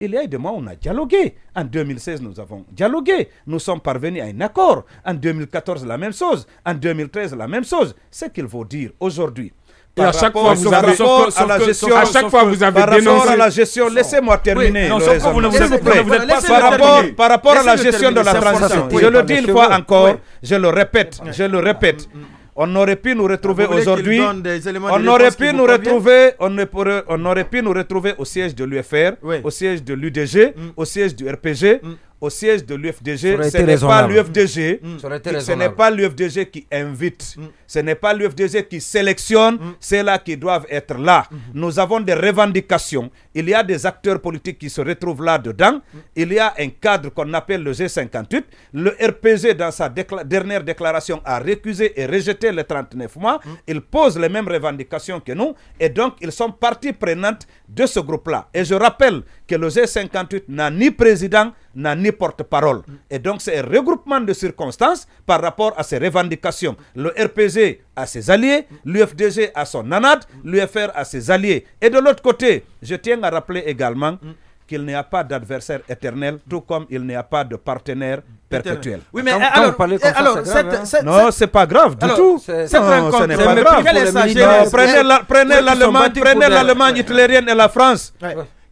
Il y a de moi, on a dialogué. En 2016, nous avons dialogué. Nous sommes parvenus à un accord. En 2014, la même chose. En 2013, la même chose. C'est qu'il faut dire aujourd'hui. Par rapport à la gestion, la laissez-moi terminer. par rapport, à la gestion de la transition, je le dis une fois encore, je le répète, je le répète. Mm, mm, mm. On aurait pu nous retrouver aujourd'hui. On, aurait pu nous retrouver. On, on, nous retrouver au siège de l'UFR, au siège de l'UDG, mm. au siège du RPG, mm. au siège de l'UFDG. Mm. Ce n'est pas l'UFDG. Ce n'est pas l'UFDG qui invite. Ce n'est pas l'UFDG qui sélectionne. C'est là qui doivent être là. Mm-hmm. Nous avons des revendications il y a des acteurs politiques qui se retrouvent là-dedans, il y a un cadre qu'on appelle le G58, le RPG dans sa dernière déclaration a récusé et rejeté les 39 mois, il pose les mêmes revendications que nous, et donc ils sont partie prenante de ce groupe-là. Et je rappelle que le G58 n'a ni président, n'a ni porte-parole. Et donc c'est un regroupement de circonstances par rapport à ces revendications. Le RPG à ses alliés, l'UFDG à son nanade, l'UFR à ses alliés. Et de l'autre côté, je tiens à rappeler également qu'il n'y a pas d'adversaire éternel, tout comme il n'y a pas de partenaire perpétuel. Oui, mais alors, non, c'est pas grave du tout. c'est non, pas grave. Prenez l'Allemagne hitlérienne et la France.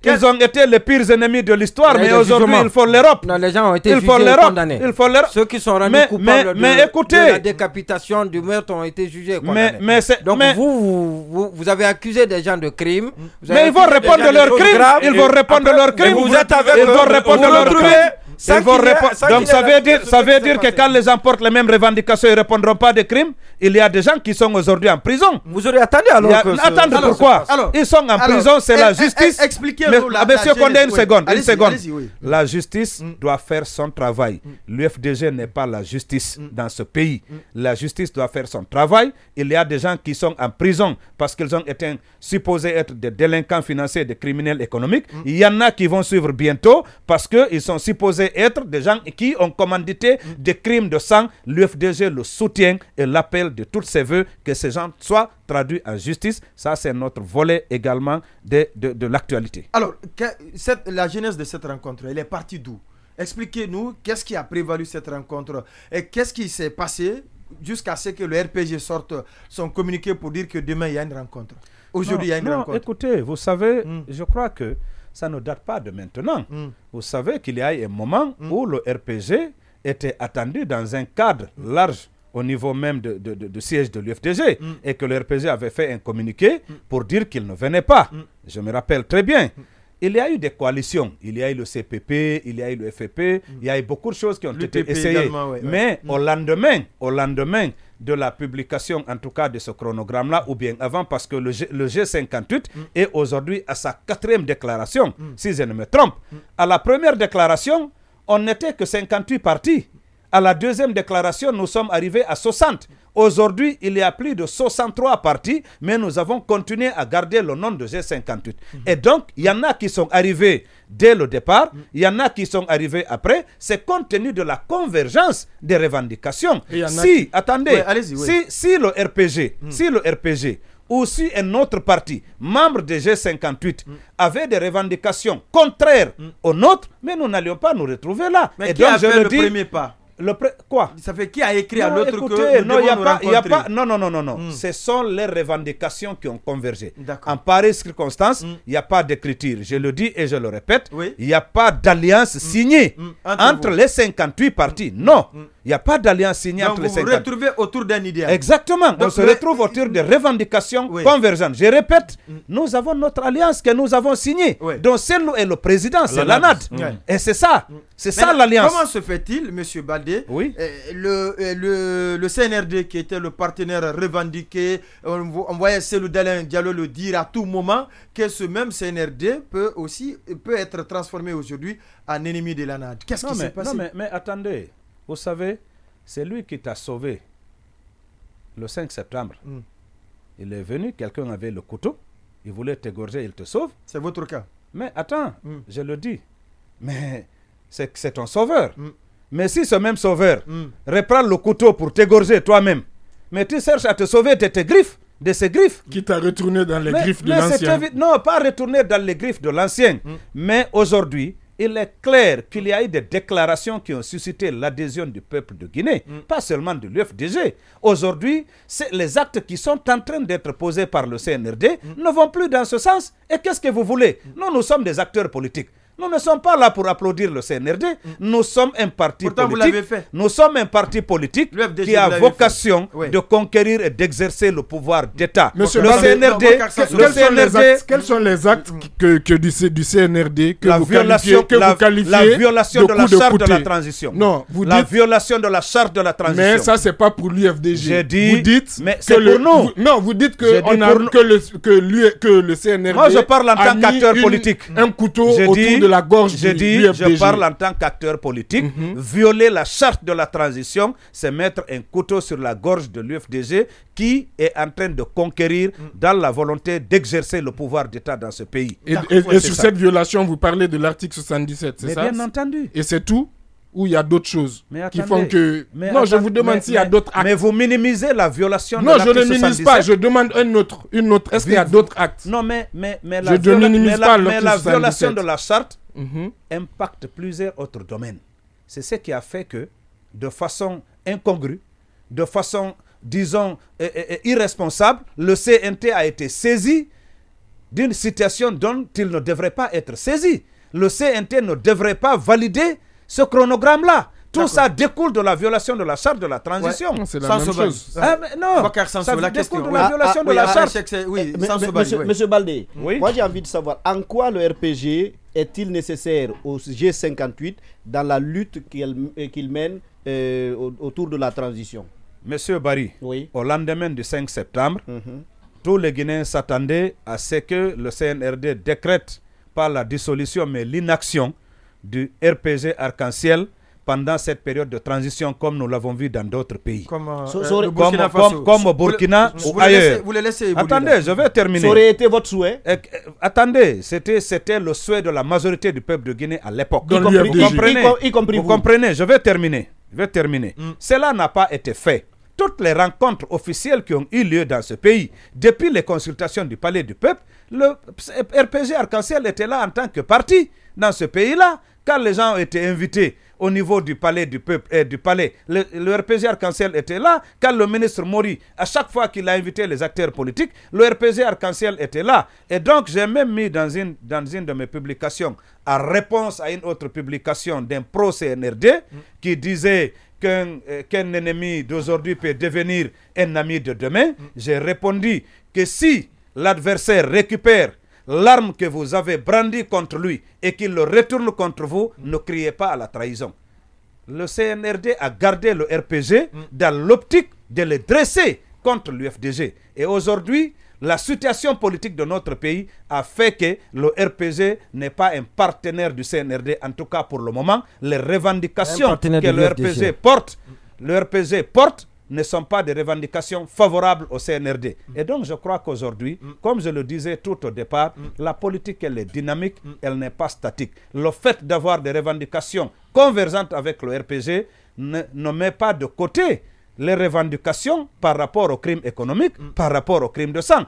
Ils ont été les pires ennemis de l'histoire, mais aujourd'hui, ils font l'Europe. Non, les gens ont été jugés et condamnés. Ils font l'Europe. Ceux qui sont rendus mais, coupables mais, de, écoutez, la décapitation, du meurtre ont été jugés. Condamnés. Mais, mais Donc vous vous, vous, vous, avez accusé des gens de crimes. Mais ils vont répondre de leurs crimes. Ils vont répondre de leurs crimes. Vous êtes avec eux. Ils vont répondre de leurs crimes. Donc ça veut dire, ça veut dire que quand les gens portent les mêmes revendications, ils ne répondront pas des crimes. Il y a des gens qui sont aujourd'hui en prison. Vous aurez attendu alors pourquoi Ils sont en prison, c'est la eh, eh, justice. expliquez Monsieur Condé, une seconde. seconde. Mm. La justice mm. doit faire son travail. Mm. L'UFDG n'est pas la justice dans ce pays. La justice doit faire son travail. Il y a des gens qui sont en prison parce qu'ils ont été supposés être des délinquants financiers, des criminels économiques. Il y en a qui vont suivre bientôt parce qu'ils sont supposés être des gens qui ont commandité des crimes de sang. L'UFDG le soutient et l'appelle de tous ses voeux que ces gens soient traduits en justice. Ça, c'est notre volet également de, l'actualité. Alors, la genèse de cette rencontre, elle est partie d'où Expliquez-nous qu'est-ce qui a prévalu cette rencontre et qu'est-ce qui s'est passé jusqu'à ce que le RPG sorte son communiqué pour dire que demain il y a une rencontre. Aujourd'hui il y a une non, Écoutez, vous savez, hmm. je crois que ça ne date pas de maintenant. Hmm. Vous savez qu'il y a eu un moment hmm. où le RPG était attendu dans un cadre large au niveau même de, siège de l'UFDG hmm. et que le RPG avait fait un communiqué pour dire qu'il ne venait pas. Je me rappelle très bien. Il y a eu des coalitions, il y a eu le CPP, il y a eu le FEP, il y a eu beaucoup de choses qui ont été essayées. Mais au lendemain, au lendemain, de la publication, en tout cas de ce chronogramme-là, ou bien avant, parce que le, G, 58 mm. est aujourd'hui à sa quatrième déclaration, mm. si je ne me trompe. Mm. À la première déclaration, on n'était que 58 partis. À la deuxième déclaration, nous sommes arrivés à 60. Aujourd'hui, il y a plus de 63 partis, mais nous avons continué à garder le nom de G58. Mhm. Et donc, il y en a qui sont arrivés dès le départ, mhm. il y en a qui sont arrivés après. C'est compte tenu de la convergence des revendications. Si, attendez, si, le RPG, mhm. si le RPG ou si un autre parti, membre de G58, avait des revendications contraires aux nôtres, mais nous n'allions pas nous retrouver là. Mais Et le, premier pas le Quoi Ça fait qui a écrit à l'autre que non, non, non, non, non, hmm. Ce sont les revendications qui ont convergé. En pareille circonstance, il hmm. n'y a pas d'écriture. Je le dis et je le répète. Il n'y a pas d'alliance hmm. signée entre, entre les 58 partis. Non. Il n'y a pas d'alliance signée entre les Vous vous autour d'un idéal. Exactement. on se retrouve autour des revendications convergentes. Je répète, mm. nous avons notre alliance que nous avons signée, Donc, c'est celle est le président, c'est l'ANAD. Mm. Et c'est ça. Mm. C'est ça l'alliance. Comment se fait-il, M. Baldé eh, Le, eh, CNRD, qui était le partenaire revendiqué, on, voyait Selou Dalin Diallo le dire à tout moment, que ce même CNRD peut aussi peut être transformé aujourd'hui en ennemi de l'ANAD. Qu'est-ce qui s'est passé non mais attendez. Vous savez, c'est lui qui t'a sauvé le 5 septembre. Hmm. Il est venu, quelqu'un avait le couteau, il voulait t'égorger, il te sauve. C'est votre cas. Mais attends, hmm. je le dis. Mais c'est ton sauveur. Hmm. Mais si ce même sauveur reprend le couteau pour t'égorger toi-même, mais tu cherches à te sauver de tes griffes, de ses griffes. Qui t'a retourné dans les griffes de l'ancien. Non, pas retourné dans les griffes de l'ancien. Mais aujourd'hui, il est clair qu'il y a eu des déclarations qui ont suscité l'adhésion du peuple de Guinée, mm. pas seulement de l'UFDG. Aujourd'hui, les actes qui sont en train d'être posés par le CNRD mm. ne vont plus dans ce sens. Et qu'est-ce que vous voulez mm. Nous, nous sommes des acteurs politiques. Nous ne sommes pas là pour applaudir le CNRD. Mm. Nous sommes un parti Pourtant politique. fait. Nous sommes un parti politique qui a vocation de conquérir et d'exercer le pouvoir d'État. Le, CNRD, quels, sont les actes que, que mm. du, CNRD que vous qualifiez, que la, violation de, la charte de, la transition. Non, vous dites, la violation de la charte de la transition. Mais ça c'est pas pour l'UFDG. dit. Vous dites mais que le, pour non, vous dites que a, que le que, que le CNRD. Moi je parle en tant qu'acteur politique. Un couteau autour la gorge. de dit, je parle en tant qu'acteur politique. Mhm. Violer la charte de la transition, c'est mettre un couteau sur la gorge de l'UFDG qui est en train de conquérir mhm. dans la volonté d'exercer le pouvoir d'État dans ce pays. Et, sur cette violation, vous parlez de l'article 77, c'est ça Bien entendu. Et c'est tout où il y a d'autres choses qui font que. non, je vous demande s'il y a d'autres actes. Mais vous minimisez la violation non, charte. Non, je ne minimise pas. Je demande un autre, une autre. Est-ce qu'il y a d'autres actes Non, mais, mais, la, mais la, violation de la charte mhm. impacte plusieurs autres domaines. C'est ce qui a fait que, de façon incongrue, de façon, disons, euh, euh, euh, irresponsable, le CNT a été saisi d'une situation dont il ne devrait pas être saisi. Le CNT ne devrait pas valider ce chronogramme-là, tout ça découle de la violation de la charte de la transition. c'est la même chose. Ah, non, ça découle ah, de la violation de la charte. Oui, monsieur, Baldé, moi j'ai envie de savoir en quoi le RPG est-il nécessaire au G58 dans la lutte qu'il euh, mène euh, autour de la transition Monsieur Barry, au lendemain du 5 septembre, mhm. tous les Guinéens s'attendaient à ce que le CNRD décrète, pas la dissolution, mais l'inaction, du RPG arc-en-ciel pendant cette période de transition comme nous l'avons vu dans d'autres pays. Comme, euh, euh, Burkina comme, comme, au Burkina ou ailleurs. vous attendez, je vais terminer. Ça aurait été votre souhait euh, Attendez, c'était le souhait de la majorité du peuple de Guinée à l'époque. Vous, comprenez, vous, comprenez, je vais terminer. Je vais terminer. Mm. Cela n'a pas été fait. Toutes les rencontres officielles qui ont eu lieu dans ce pays, depuis les consultations du Palais du Peuple, le RPG Arc-en-Ciel était là en tant que parti dans ce pays-là, quand les gens étaient invités au niveau du palais du peuple et euh, du palais. Le, RPG Arc-en-Ciel était là, quand le ministre Mori, à chaque fois qu'il a invité les acteurs politiques, le RPG Arc-en-Ciel était là. Et donc, j'ai même mis dans une, dans une de mes publications, en réponse à une autre publication d'un pro-CNRD, mm. qui disait euh, qu'un ennemi d'aujourd'hui peut devenir un ami de demain, mm. j'ai répondu que si l'adversaire récupère l'arme que vous avez brandie contre lui et qu'il le retourne contre vous, ne criez pas à la trahison. Le CNRD a gardé le RPG dans l'optique de le dresser contre l'UFDG. Et aujourd'hui, la situation politique de notre pays a fait que le RPG n'est pas un partenaire du CNRD, en tout cas pour le moment. Les revendications que le RPG porte, le RPG porte ne sont pas des revendications favorables au CNRD. Et donc, je crois qu'aujourd'hui, mm. comme je le disais tout au départ, mm. la politique, elle est dynamique, mm. elle n'est pas statique. Le fait d'avoir des revendications convergentes avec le RPG ne, met pas de côté les revendications par rapport au crimes économique, par rapport au crimes de sang.